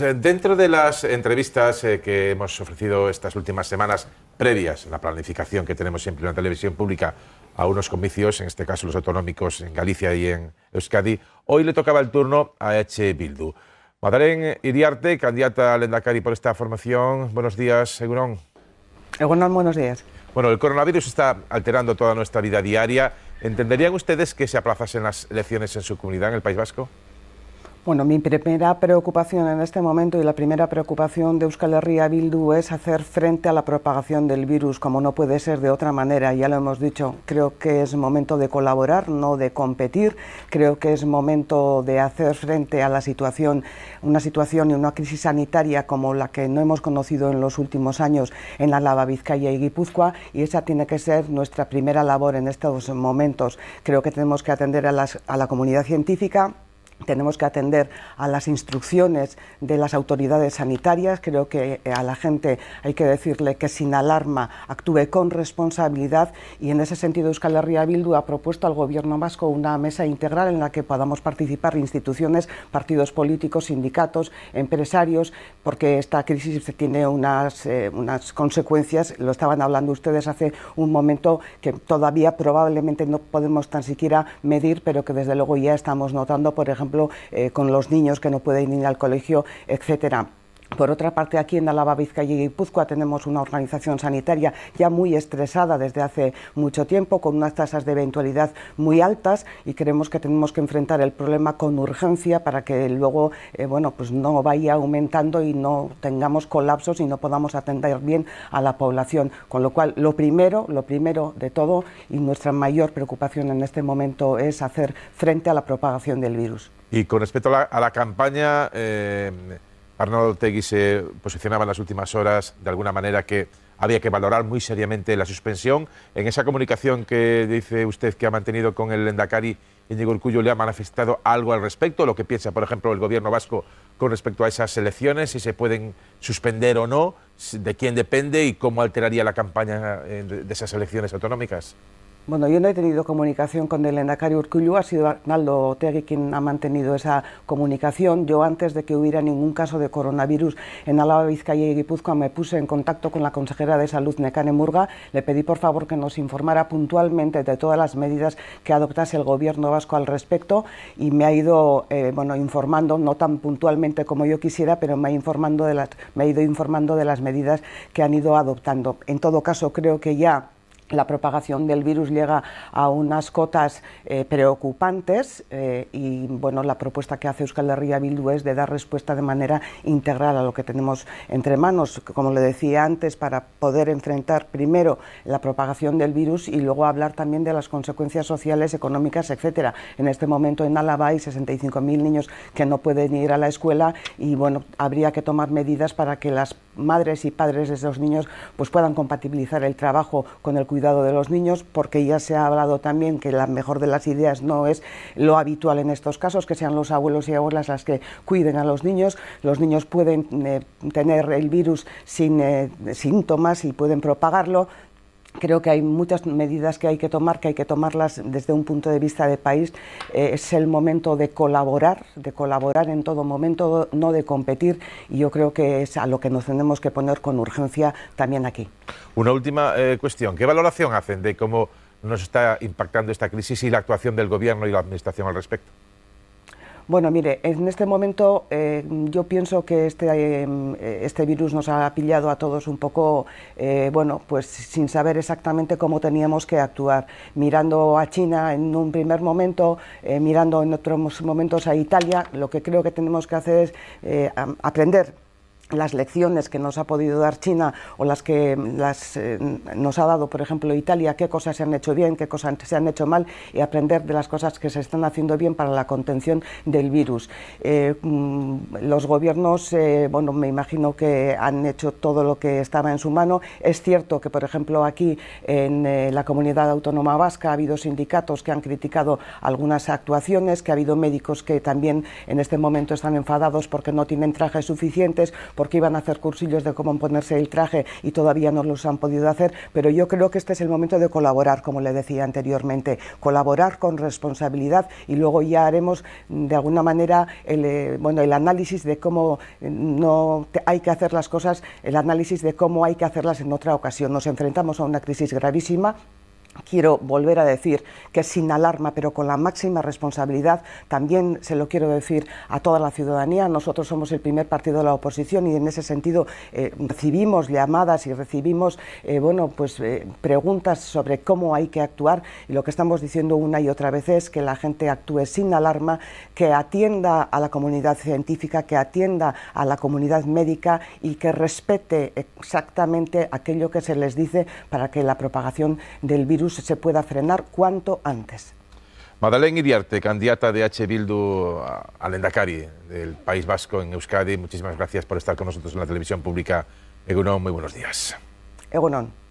Dentro de las entrevistas eh, que hemos ofrecido estas últimas semanas, previas a la planificación que tenemos siempre en la televisión pública a unos comicios, en este caso los autonómicos en Galicia y en Euskadi, hoy le tocaba el turno a H. Bildu. Madalén Iriarte, candidata al Endacari por esta formación. Buenos días, Egunon. Egunon, buenos días. Bueno, el coronavirus está alterando toda nuestra vida diaria. ¿Entenderían ustedes que se aplazasen las elecciones en su comunidad, en el País Vasco? Bueno, mi primera preocupación en este momento y la primera preocupación de Euskal Herria Bildu es hacer frente a la propagación del virus, como no puede ser de otra manera, ya lo hemos dicho. Creo que es momento de colaborar, no de competir. Creo que es momento de hacer frente a la situación, una situación y una crisis sanitaria como la que no hemos conocido en los últimos años en la Lava Vizcaya y Guipúzcoa, y esa tiene que ser nuestra primera labor en estos momentos. Creo que tenemos que atender a, a la comunidad científica tenemos que atender a las instrucciones de las autoridades sanitarias. Creo que eh, a la gente hay que decirle que sin alarma actúe con responsabilidad y en ese sentido Euskal Herria Bildu ha propuesto al Gobierno vasco una mesa integral en la que podamos participar instituciones, partidos políticos, sindicatos, empresarios, porque esta crisis tiene unas, eh, unas consecuencias, lo estaban hablando ustedes hace un momento, que todavía probablemente no podemos tan siquiera medir, pero que desde luego ya estamos notando, por ejemplo, eh, con los niños que no pueden ir al colegio, etcétera por otra parte, aquí en Álava, Vizcaya y Guipúzcoa tenemos una organización sanitaria ya muy estresada desde hace mucho tiempo, con unas tasas de eventualidad muy altas y creemos que tenemos que enfrentar el problema con urgencia para que luego eh, bueno, pues no vaya aumentando y no tengamos colapsos y no podamos atender bien a la población. Con lo cual, lo primero, lo primero de todo y nuestra mayor preocupación en este momento es hacer frente a la propagación del virus. Y con respecto a la, campaña... Eh, Arnaldo Tegui se posicionaba en las últimas horas de alguna manera que había que valorar muy seriamente la suspensión. En esa comunicación que dice usted que ha mantenido con el Endacari, Íñigo Urcuyo le ha manifestado algo al respecto, lo que piensa, por ejemplo, el gobierno vasco con respecto a esas elecciones, si se pueden suspender o no, de quién depende y cómo alteraría la campaña eh, de esas elecciones autonómicas. Bueno, yo no he tenido comunicación con el Endacari Urcullu, ha sido Arnaldo Otegui quien ha mantenido esa comunicación. Yo antes de que hubiera ningún caso de coronavirus en Álava, Vizcaya y Guipúzcoa me puse en contacto con la consejera de Salud Nekane Murga, le pedí por favor que nos informara puntualmente de todas las medidas que adoptase el gobierno vasco al respecto y me ha ido eh, bueno, informando, no tan puntualmente como yo quisiera, pero me ha, informando de las, me ha ido informando de las medidas que han ido adoptando. En todo caso, creo que ya la propagación del virus llega a unas cotas eh, preocupantes eh, y bueno, la propuesta que hace Euskal Herria Bildu es de dar respuesta de manera integral a lo que tenemos entre manos, como le decía antes, para poder enfrentar primero la propagación del virus y luego hablar también de las consecuencias sociales, económicas, etcétera. En este momento en Álava hay 65.000 niños que no pueden ir a la escuela y bueno, habría que tomar medidas para que las madres y padres de esos niños pues puedan compatibilizar el trabajo con el cuidado cuidado de los niños, porque ya se ha hablado también que la mejor de las ideas no es lo habitual en estos casos, que sean los abuelos y abuelas las que cuiden a los niños. Los niños pueden eh, tener el virus sin eh, síntomas y pueden propagarlo, Creo que hay muchas medidas que hay que tomar, que hay que tomarlas desde un punto de vista de país. Eh, es el momento de colaborar, de colaborar en todo momento, no de competir, y yo creo que es a lo que nos tenemos que poner con urgencia también aquí. Una última eh, cuestión. ¿Qué valoración hacen de cómo nos está impactando esta crisis y la actuación del Gobierno y la Administración al respecto? Bueno, mire, en este momento eh, yo pienso que este, eh, este virus nos ha pillado a todos un poco, eh, bueno, pues sin saber exactamente cómo teníamos que actuar, mirando a China en un primer momento, mirando en otros momentos a Italia, lo que creo que tenemos que hacer es aprender las lecciones que nos ha podido dar China o las que las, eh, nos ha dado, por ejemplo, Italia, qué cosas se han hecho bien, qué cosas se han hecho mal y aprender de las cosas que se están haciendo bien para la contención del virus. Eh, mm, los gobiernos, eh, bueno, me imagino que han hecho todo lo que estaba en su mano. Es cierto que, por ejemplo, aquí en la comunidad autónoma vasca ha habido sindicatos que han criticado algunas actuaciones, que ha habido médicos que también en este momento están enfadados porque no tienen trajes suficientes porque iban a hacer cursillos de cómo ponerse el traje y todavía no los han podido hacer, pero yo creo que este es el momento de colaborar, como le decía anteriormente, colaborar con responsabilidad y luego ya haremos mm, de alguna manera el, eh, bueno, el análisis de cómo eh, no hay que hacer las cosas, el análisis de cómo hay que hacerlas en otra ocasión. Nos enfrentamos a una crisis gravísima Quiero volver a decir que sin alarma, pero con la máxima responsabilidad, también se lo quiero decir a toda la ciudadanía, nosotros somos el primer partido de la oposición y en ese sentido eh, recibimos llamadas y recibimos eh, bueno, pues, eh, preguntas sobre cómo hay que actuar y lo que estamos diciendo una y otra vez es que la gente actúe sin alarma, que atienda a la comunidad científica, que atienda a la comunidad médica y que respete exactamente aquello que se les dice para que la propagación del virus se pueda frenar cuanto antes. Madalén Iriarte, candidata de H. Bildu al Endacari del País Vasco en Euskadi, muchísimas gracias por estar con nosotros en la televisión pública. Egunon, muy buenos días. Egunon.